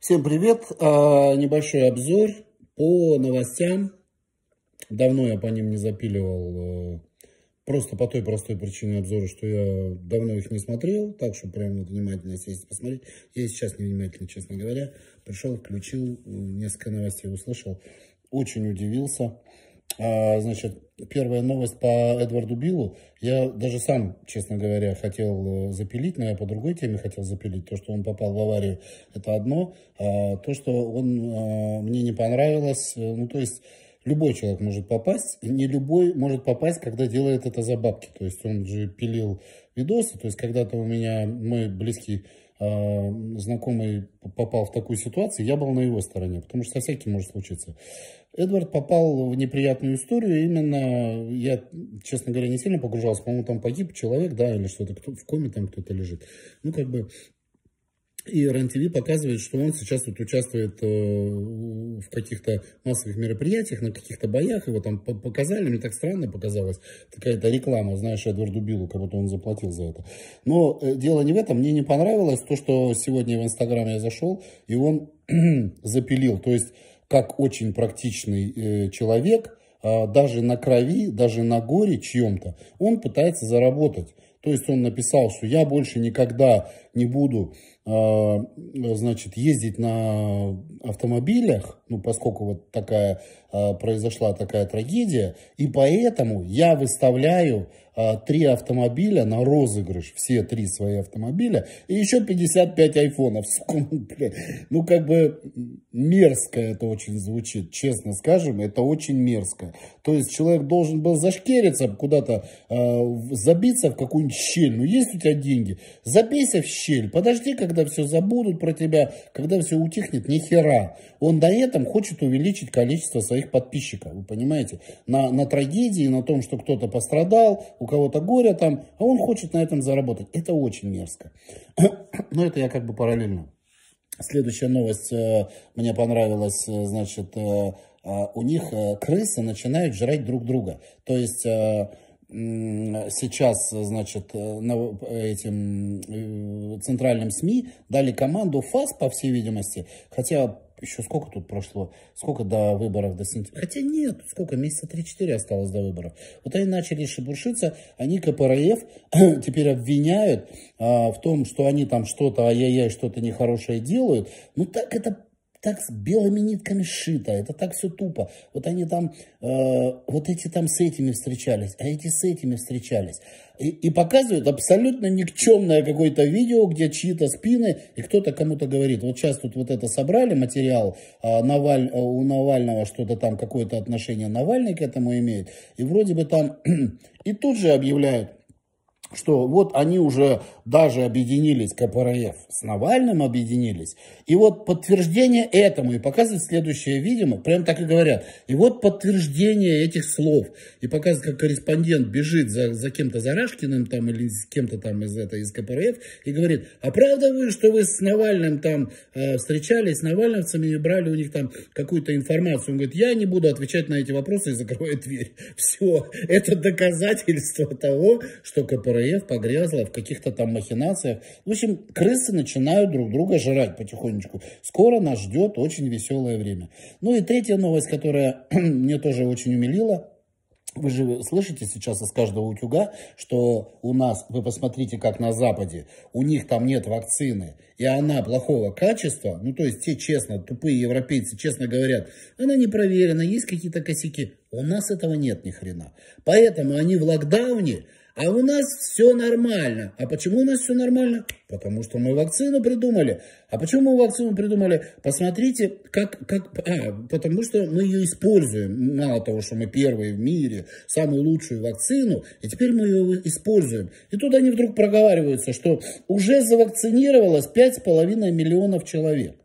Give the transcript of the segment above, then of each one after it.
Всем привет! А, небольшой обзор по новостям. Давно я по ним не запиливал. А, просто по той простой причине обзора, что я давно их не смотрел. Так что прям надо внимательно сесть посмотреть. Я сейчас невнимательно, честно говоря. Пришел, включил, несколько новостей услышал. Очень удивился. А, значит, первая новость по Эдварду Биллу. Я даже сам, честно говоря, хотел э, запилить, но я по другой теме хотел запилить. То, что он попал в аварию, это одно. А то, что он э, мне не понравилось, э, ну, то есть... Любой человек может попасть, не любой может попасть, когда делает это за бабки. То есть он же пилил видосы, то есть когда-то у меня мой близкий а, знакомый попал в такую ситуацию, я был на его стороне, потому что со всяким может случиться. Эдвард попал в неприятную историю, именно я, честно говоря, не сильно погружался, по-моему, там погиб человек, да, или что-то, кто, в коме там кто-то лежит. Ну, как бы и РЕН-ТВ показывает, что он сейчас вот участвует э, в каких-то массовых мероприятиях, на каких-то боях. Его там показали, мне так странно показалось. Какая-то реклама, знаешь, Эдварду Биллу, как будто он заплатил за это. Но э, дело не в этом. Мне не понравилось то, что сегодня в Инстаграм я зашел, и он запилил. То есть, как очень практичный э, человек, а, даже на крови, даже на горе чьем-то, он пытается заработать. То есть он написал, что я больше никогда не буду а, значит, ездить на автомобилях, ну, поскольку вот такая а, произошла такая трагедия, и поэтому я выставляю а, три автомобиля на розыгрыш, все три свои автомобиля, и еще 55 айфонов. Ну, как бы мерзко это очень звучит, честно скажем, это очень мерзко. То есть человек должен был зашкериться куда-то, забиться в какую-нибудь щель. Ну, есть у тебя деньги, забейся в щель, подожди, когда когда все забудут про тебя, когда все утихнет, ни хера. Он на этом хочет увеличить количество своих подписчиков, вы понимаете? На, на трагедии, на том, что кто-то пострадал, у кого-то горе там, а он хочет на этом заработать. Это очень мерзко. Но это я как бы параллельно. Следующая новость э, мне понравилась, э, значит, э, у них крысы начинают жрать друг друга. То есть сейчас, значит, э, этим э, центральным СМИ дали команду ФАС, по всей видимости, хотя еще сколько тут прошло, сколько до выборов, до сентября, хотя нет, сколько, месяца 3-4 осталось до выборов. Вот они начали шебуршиться, они КПРФ теперь обвиняют а, в том, что они там что-то, ай-яй-яй, что-то нехорошее делают. Ну так это так с белыми нитками шито, это так все тупо. Вот они там, э, вот эти там с этими встречались, а эти с этими встречались. И, и показывают абсолютно никчемное какое-то видео, где чьи-то спины, и кто-то кому-то говорит, вот сейчас тут вот это собрали материал, э, Наваль, э, у Навального что-то там, какое-то отношение Навальный к этому имеет, и вроде бы там, и тут же объявляют, что вот они уже даже объединились, КПРФ с Навальным объединились. И вот подтверждение этому, и показывает следующее, видимо, прям так и говорят. И вот подтверждение этих слов. И показывает, как корреспондент бежит за, за кем-то за Зарашкиным там или с кем-то там из, это, из КПРФ и говорит, а правда вы, что вы с Навальным там э, встречались, с навальновцами и брали у них там какую-то информацию? Он говорит, я не буду отвечать на эти вопросы и закрывает дверь. Все, это доказательство того, что КПРФ КРФ погрязла в каких-то там махинациях. В общем, крысы начинают друг друга жрать потихонечку. Скоро нас ждет очень веселое время. Ну и третья новость, которая мне тоже очень умилила. Вы же слышите сейчас из каждого утюга, что у нас, вы посмотрите, как на Западе, у них там нет вакцины, и она плохого качества, ну то есть те честно, тупые европейцы честно говорят, она не проверена, есть какие-то косяки. У нас этого нет ни хрена. Поэтому они в локдауне а у нас все нормально. А почему у нас все нормально? Потому что мы вакцину придумали. А почему мы вакцину придумали? Посмотрите, как... как а, потому что мы ее используем. Мало того, что мы первые в мире, самую лучшую вакцину, и теперь мы ее используем. И тут они вдруг проговариваются, что уже завакцинировалось 5,5 миллионов человек.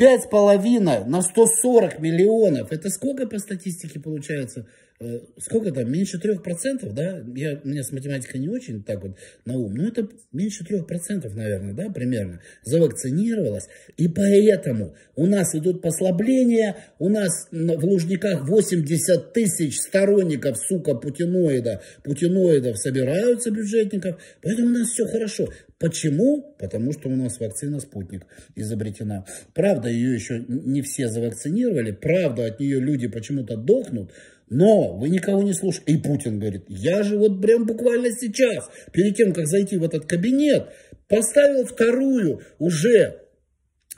5,5 на 140 миллионов. Это сколько по статистике получается? Э, сколько там? Меньше 3%, да? Я, у меня с математикой не очень так вот на ум. Но ну, это меньше 3%, наверное, да, примерно. Завакцинировалось. И поэтому у нас идут послабления. У нас в Лужниках 80 тысяч сторонников, сука, путиноида. Путиноидов собираются бюджетников. Поэтому у нас все хорошо. Почему? Потому что у нас вакцина «Спутник» изобретена. Правда, ее еще не все завакцинировали, правда, от нее люди почему-то дохнут, но вы никого не слушаете. И Путин говорит, я же вот прям буквально сейчас, перед тем, как зайти в этот кабинет, поставил вторую уже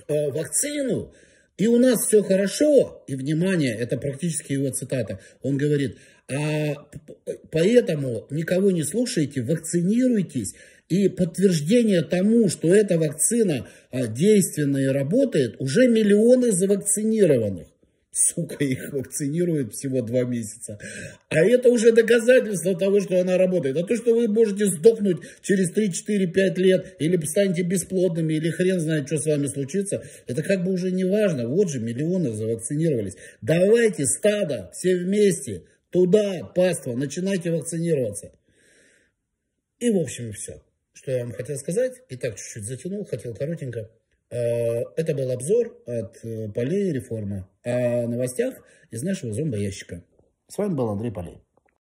э, вакцину, и у нас все хорошо. И, внимание, это практически его цитата. Он говорит, Э, поэтому никого не слушайте, вакцинируйтесь. И подтверждение тому, что эта вакцина э, действенная и работает, уже миллионы завакцинированных. Сука, их вакцинируют всего два месяца. А это уже доказательство того, что она работает. А то, что вы можете сдохнуть через 3-4-5 лет, или станете бесплодными, или хрен знает, что с вами случится, это как бы уже не важно. Вот же миллионы завакцинировались. Давайте стадо все вместе Туда, паства, начинайте вакцинироваться. И, в общем, все, что я вам хотел сказать. И так чуть-чуть затянул, хотел коротенько. Э, это был обзор от э, Полей Реформа о новостях из нашего зомбоящика. С вами был Андрей Полей.